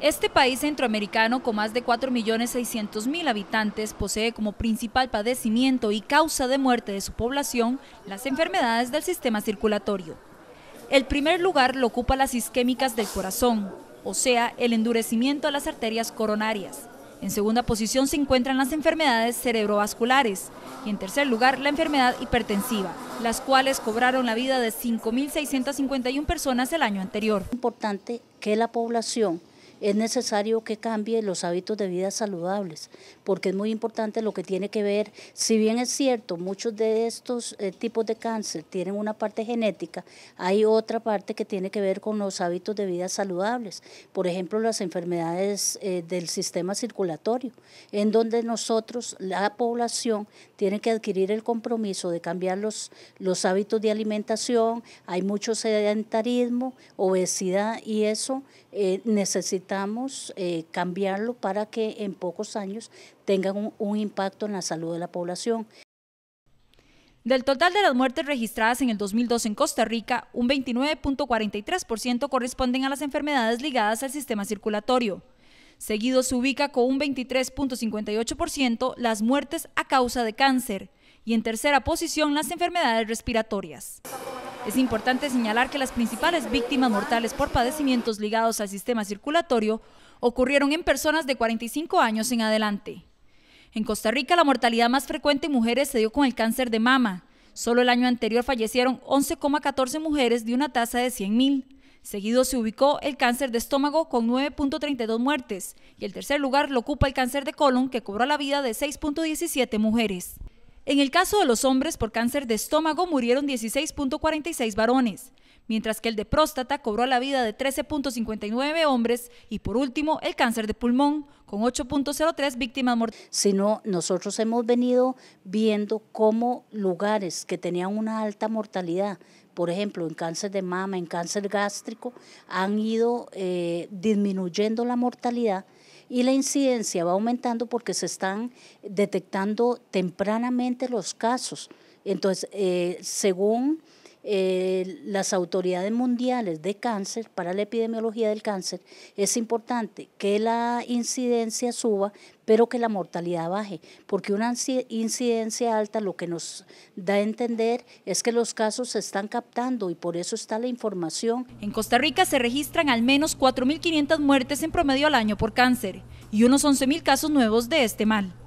Este país centroamericano con más de 4.600.000 habitantes posee como principal padecimiento y causa de muerte de su población las enfermedades del sistema circulatorio. El primer lugar lo ocupa las isquémicas del corazón, o sea, el endurecimiento de las arterias coronarias. En segunda posición se encuentran las enfermedades cerebrovasculares y en tercer lugar la enfermedad hipertensiva, las cuales cobraron la vida de 5.651 personas el año anterior. importante que la población es necesario que cambie los hábitos de vida saludables, porque es muy importante lo que tiene que ver, si bien es cierto, muchos de estos eh, tipos de cáncer tienen una parte genética, hay otra parte que tiene que ver con los hábitos de vida saludables, por ejemplo, las enfermedades eh, del sistema circulatorio, en donde nosotros, la población, tiene que adquirir el compromiso de cambiar los, hábitos de alimentación, hay mucho sedentarismo, obesidad y eso eh, necesita Necesitamos eh, cambiarlo para que en pocos años tengan un, un impacto en la salud de la población. Del total de las muertes registradas en el 2002 en Costa Rica, un 29.43% corresponden a las enfermedades ligadas al sistema circulatorio. Seguido se ubica con un 23.58% las muertes a causa de cáncer y en tercera posición las enfermedades respiratorias. Es importante señalar que las principales víctimas mortales por padecimientos ligados al sistema circulatorio ocurrieron en personas de 45 años en adelante. En Costa Rica la mortalidad más frecuente en mujeres se dio con el cáncer de mama. Solo el año anterior fallecieron 11,14 mujeres de una tasa de 100.000. Seguido se ubicó el cáncer de estómago con 9.32 muertes y el tercer lugar lo ocupa el cáncer de colon que cobró la vida de 6.17 mujeres. En el caso de los hombres por cáncer de estómago murieron 16.46 varones, mientras que el de próstata cobró la vida de 13.59 hombres y por último el cáncer de pulmón con 8.03 víctimas mortales. Sino nosotros hemos venido viendo cómo lugares que tenían una alta mortalidad, por ejemplo, en cáncer de mama, en cáncer gástrico, han ido eh, disminuyendo la mortalidad y la incidencia va aumentando porque se están detectando tempranamente los casos. Entonces, eh, según eh, las autoridades mundiales de cáncer para la epidemiología del cáncer, es importante que la incidencia suba, pero que la mortalidad baje, porque una incidencia alta lo que nos da a entender es que los casos se están captando y por eso está la información. En Costa Rica se registran al menos 4.500 muertes en promedio al año por cáncer y unos 11.000 casos nuevos de este mal.